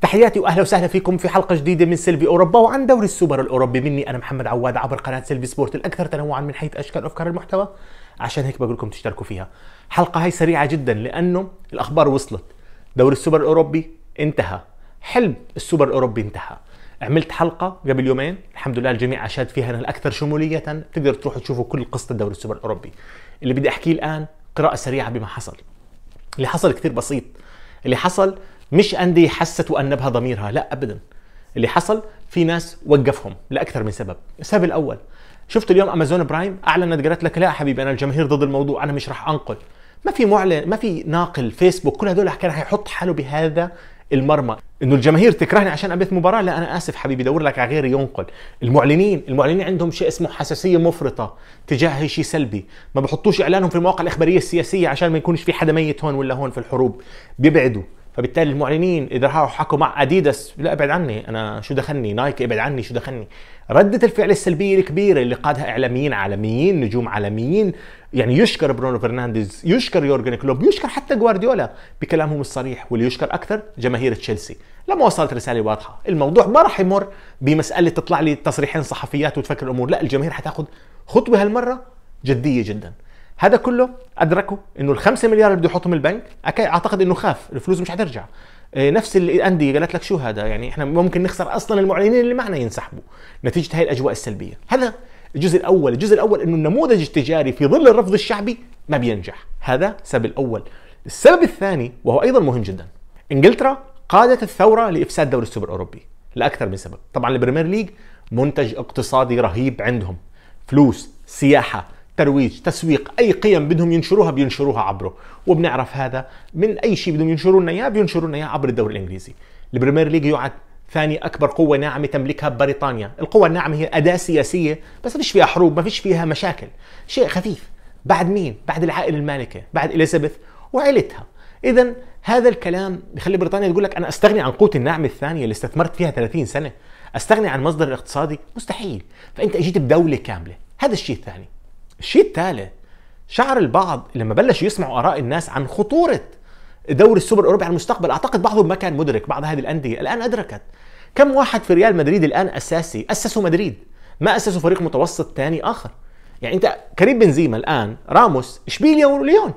تحياتي واهلا وسهلا فيكم في حلقه جديده من سلبي اوروبا وعن دوري السوبر الاوروبي مني انا محمد عواد عبر قناه سلبي سبورت الاكثر تنوعا من حيث اشكال افكار المحتوى عشان هيك بقول لكم تشتركوا فيها حلقه هاي سريعه جدا لانه الاخبار وصلت دوري السوبر الاوروبي انتهى حلم السوبر الاوروبي انتهى عملت حلقه قبل يومين الحمد لله الجميع اشاد فيها الاكثر شموليه تقدر تروحوا تشوفوا كل قصه الدوري السوبر الاوروبي اللي بدي احكيه الان قراءه سريعه بما حصل اللي حصل كثير بسيط اللي حصل مش أندية حست وأنبها ضميرها لا أبدا اللي حصل في ناس وقفهم لأكثر من سبب السبب الأول شفت اليوم امازون برايم اعلنت قالت لك لا حبيبي انا الجماهير ضد الموضوع انا مش راح انقل ما في معلن ما في ناقل فيسبوك كل هذول كان حيحط حاله بهذا المرمى انه الجماهير تكرهني عشان ابث مباراه لا انا اسف حبيبي دور لك على غير ينقل المعلنين المعلنين عندهم شيء اسمه حساسيه مفرطه تجاه شيء سلبي ما بحطوش اعلانهم في المواقع الاخباريه السياسيه عشان ما يكونش في حدا ميت هون ولا هون في الحروب بيبعدوا فبالتالي المعلنين اذا راحوا حكوا مع اديداس لا ابعد عني انا شو دخلني نايك ابعد عني شو دخلني ردة الفعل السلبية الكبيرة اللي قادها اعلاميين عالميين نجوم عالميين يعني يشكر برونو فرنانديز يشكر يورجن كلوب يشكر حتى جوارديولا بكلامهم الصريح واللي يشكر اكثر جماهير تشيلسي لما وصلت رسالة واضحة الموضوع ما راح يمر بمسألة تطلع لي تصريحين صحفيات وتفكر الامور لا الجماهير حتاخذ خطوة هالمرة جدية جدا هذا كله ادركوا انه ال 5 مليار اللي بده يحطهم البنك اعتقد انه خاف الفلوس مش حترجع إيه، نفس الانديه قالت لك شو هذا يعني احنا ممكن نخسر اصلا المعلنين اللي معنا ينسحبوا نتيجه هاي الاجواء السلبيه هذا الجزء الاول الجزء الاول انه النموذج التجاري في ظل الرفض الشعبي ما بينجح هذا السبب الاول السبب الثاني وهو ايضا مهم جدا انجلترا قادت الثوره لافساد دوري السوبر الاوروبي لاكثر من سبب طبعا البريمير ليج منتج اقتصادي رهيب عندهم فلوس سياحه ترويج تسويق اي قيم بدهم ينشروها بينشروها عبره وبنعرف هذا من اي شيء بدهم ينشروا لنا اياه بينشروا لنا اياه عبر الدوري الانجليزي البريمير ليج يعد ثاني اكبر قوه ناعمه تملكها بريطانيا القوه الناعمه هي اداه سياسيه بس ما فيش فيها حروب ما فيش فيها مشاكل شيء خفيف بعد مين بعد العائله المالكه بعد اليزابيث وعيلتها اذا هذا الكلام بخلي بريطانيا تقول لك انا استغني عن قوتي الناعمه الثانيه اللي استثمرت فيها 30 سنه استغني عن مصدر اقتصادي مستحيل فانت اجيت بدوله كامله هذا الشيء الثاني الشيء التالي شعر البعض لما بلش يسمعوا اراء الناس عن خطوره دوري السوبر الاوروبي على المستقبل اعتقد بعضهم ما كان مدرك بعض هذه الانديه الان ادركت كم واحد في ريال مدريد الان اساسي اسسوا مدريد ما اسسوا فريق متوسط ثاني اخر يعني انت كريم بنزيما الان راموس اشبيليا وليون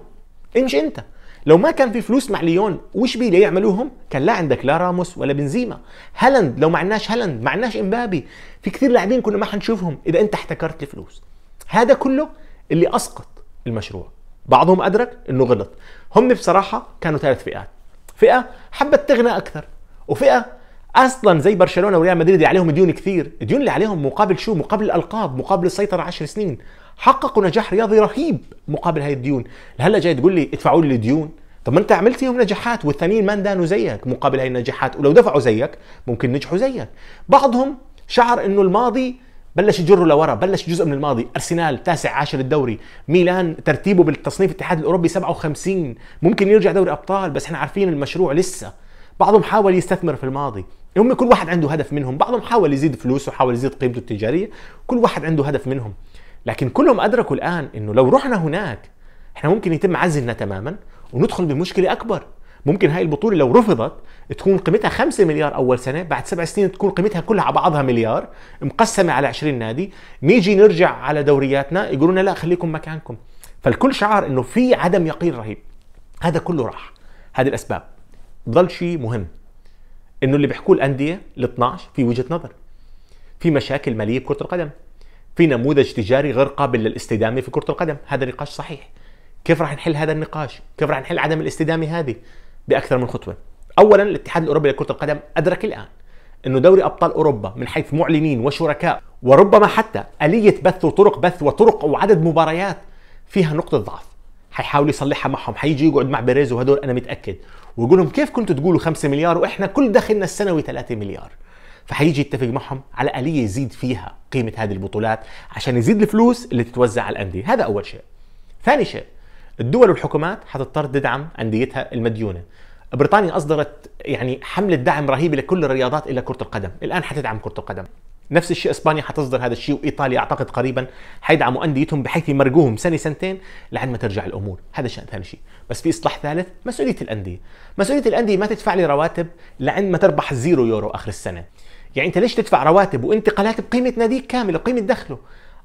امشي مش انت لو ما كان في فلوس مع ليون واشبيليا يعملوهم كان لا عندك لا راموس ولا بنزيما هالاند لو معناش هالاند معناش امبابي في كثير لاعبين كنا ما حنشوفهم اذا انت احتكرت الفلوس هذا كله اللي اسقط المشروع بعضهم ادرك انه غلط هم بصراحه كانوا ثلاث فئات فئه حبت تغنى اكثر وفئه اصلا زي برشلونه وريال مدريد اللي عليهم ديون كثير الديون اللي عليهم مقابل شو مقابل الالقاب مقابل السيطره 10 سنين حققوا نجاح رياضي رهيب مقابل هاي الديون هلا جاي تقول لي ادفعوا لي الديون طب ما انت عملت فيهم نجاحات والثانيين ما ندانوا زيك مقابل هاي النجاحات ولو دفعوا زيك ممكن نجحوا زيك بعضهم شعر انه الماضي بلش يجره لورا بلش جزء من الماضي ارسنال تاسع عاشر الدوري ميلان ترتيبه بالتصنيف الاتحاد الاوروبي 57 ممكن يرجع دوري ابطال بس احنا عارفين المشروع لسه بعضهم حاول يستثمر في الماضي هم كل واحد عنده هدف منهم بعضهم حاول يزيد فلوسه حاول يزيد قيمته التجاريه كل واحد عنده هدف منهم لكن كلهم ادركوا الان انه لو رحنا هناك احنا ممكن يتم عزلنا تماما وندخل بمشكله اكبر ممكن هاي البطوله لو رفضت تكون قيمتها 5 مليار اول سنه بعد سبع سنين تكون قيمتها كلها على بعضها مليار مقسمه على 20 نادي نيجي نرجع على دورياتنا يقولوا لنا لا خليكم مكانكم فالكل شعار انه في عدم يقين رهيب هذا كله راح هذه الاسباب ضل شيء مهم انه اللي بيحكوه الانديه ال 12 في وجهه نظر في مشاكل ماليه بكره القدم في نموذج تجاري غير قابل للاستدامه في كره القدم هذا نقاش صحيح كيف راح نحل هذا النقاش كيف راح نحل عدم الاستدامه هذه باكثر من خطوه اولا الاتحاد الاوروبي لكره القدم ادرك الان انه دوري ابطال اوروبا من حيث معلنين وشركاء وربما حتى اليه بث وطرق بث وطرق وعدد مباريات فيها نقطه ضعف حيحاول يصلحها معهم حيجي يقعد مع بيريز وهدول انا متاكد ويقول لهم كيف كنتوا تقولوا 5 مليار واحنا كل دخلنا السنوي 3 مليار فحيجي يتفق معهم على اليه يزيد فيها قيمه هذه البطولات عشان يزيد الفلوس اللي تتوزع على الانديه هذا اول شيء ثاني شيء الدول والحكومات حتضطر تدعم انديتها المديونه بريطانيا اصدرت يعني حمله دعم رهيبه لكل الرياضات الا كره القدم الان حتدعم كره القدم نفس الشيء اسبانيا حتصدر هذا الشيء وايطاليا اعتقد قريبا حيدعموا انديتهم بحيث يمرقوهم سنه سنتين لحد ما ترجع الامور هذا شان ثاني شيء بس في اصلاح ثالث مسؤوليه الانديه مسؤوليه الانديه ما تدفع لي رواتب لعند ما تربح زيرو يورو اخر السنه يعني انت ليش تدفع رواتب وانتقالات بقيمه ناديك كامله وقيمه دخله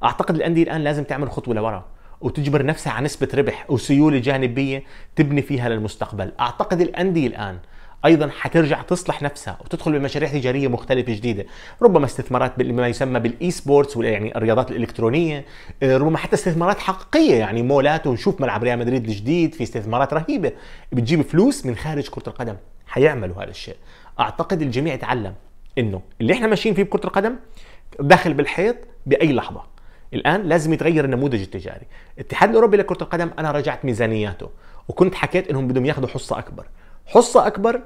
اعتقد الانديه الان لازم تعمل خطوه لورا وتجبر نفسها على نسبة ربح وسيولة جانبية تبني فيها للمستقبل أعتقد الأندية الآن ايضا حترجع تصلح نفسها وتدخل بمشاريع تجاريه مختلفه جديده ربما استثمارات بما يسمى بالاي سبورتس يعني الرياضات الالكترونيه آه، ربما حتى استثمارات حقيقيه يعني مولات ونشوف ملعب ريال مدريد الجديد في استثمارات رهيبه بتجيب فلوس من خارج كره القدم حيعملوا هذا الشيء اعتقد الجميع تعلم انه اللي احنا ماشيين فيه بكره القدم داخل بالحيط باي لحظه الان لازم يتغير النموذج التجاري الاتحاد الاوروبي لكره القدم انا رجعت ميزانياته وكنت حكيت انهم بدهم ياخذوا حصه اكبر حصه اكبر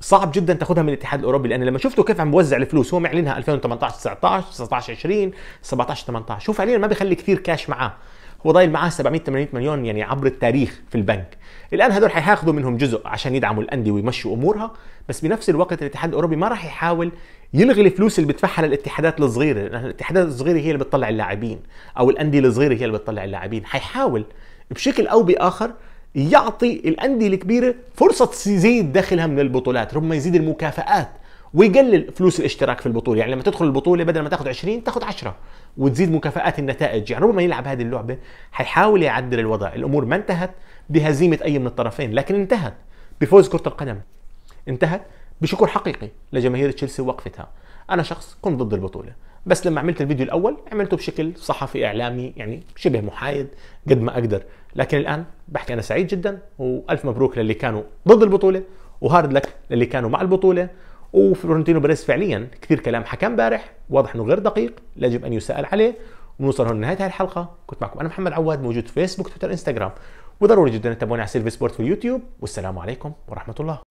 صعب جدا تاخذها من الاتحاد الاوروبي لان لما شفتوا كيف عم بوزع الفلوس هو معلنها 2018 19 19 20 17 18 شوف فعليا ما بخلي كثير كاش معاه هو ضايل معاه 700 800 مليون يعني عبر التاريخ في البنك الان هذول حياخذوا منهم جزء عشان يدعموا الانديه ويمشوا امورها بس بنفس الوقت الاتحاد الاوروبي ما راح يحاول يلغي الفلوس اللي بيدفعها للاتحادات الصغيره لان الاتحادات الصغيره هي اللي بتطلع اللاعبين او الانديه الصغيره هي اللي بتطلع اللاعبين حيحاول بشكل او باخر يعطي الانديه الكبيره فرصه تزيد دخلها من البطولات ربما يزيد المكافآت ويقلل فلوس الاشتراك في البطوله يعني لما تدخل البطوله بدل ما تاخذ 20 تاخذ 10 وتزيد مكافآت النتائج يعني ربما يلعب هذه اللعبه حيحاول يعدل الوضع الامور ما انتهت بهزيمه اي من الطرفين لكن انتهت بفوز كره القدم انتهت بشكر حقيقي لجماهير تشيلسي ووقفتها انا شخص كنت ضد البطوله بس لما عملت الفيديو الاول عملته بشكل صحفي اعلامي يعني شبه محايد قد ما اقدر لكن الان بحكي انا سعيد جدا والف مبروك للي كانوا ضد البطوله وهارد لك للي كانوا مع البطوله وفلورنتينو بريس فعليا كثير كلام حكى امبارح واضح انه غير دقيق يجب ان يسال عليه ونوصل هون لنهايه هذه الحلقه كنت معكم انا محمد عواد موجود في فيسبوك تويتر انستغرام وضروري جدا تتابعوني على سيلفي سبورت في اليوتيوب والسلام عليكم ورحمه الله